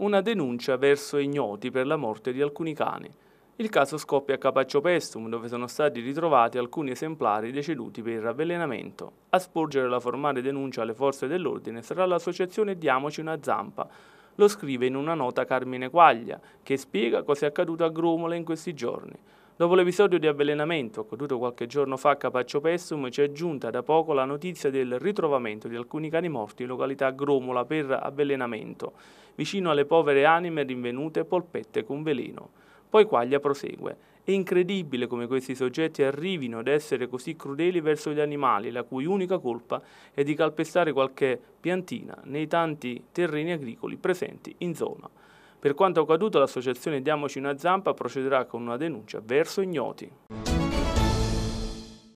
una denuncia verso ignoti per la morte di alcuni cani. Il caso scoppia a Capaccio Pestum, dove sono stati ritrovati alcuni esemplari deceduti per avvelenamento. A sporgere la formale denuncia alle forze dell'ordine sarà l'associazione Diamoci una zampa. Lo scrive in una nota Carmine Quaglia, che spiega cosa è accaduto a Gromola in questi giorni. Dopo l'episodio di avvelenamento accaduto qualche giorno fa a Capaccio Pessum ci è giunta da poco la notizia del ritrovamento di alcuni cani morti in località Gromola per avvelenamento, vicino alle povere anime rinvenute polpette con veleno. Poi Quaglia prosegue. È incredibile come questi soggetti arrivino ad essere così crudeli verso gli animali, la cui unica colpa è di calpestare qualche piantina nei tanti terreni agricoli presenti in zona. Per quanto accaduto l'associazione Diamoci una zampa procederà con una denuncia verso ignoti.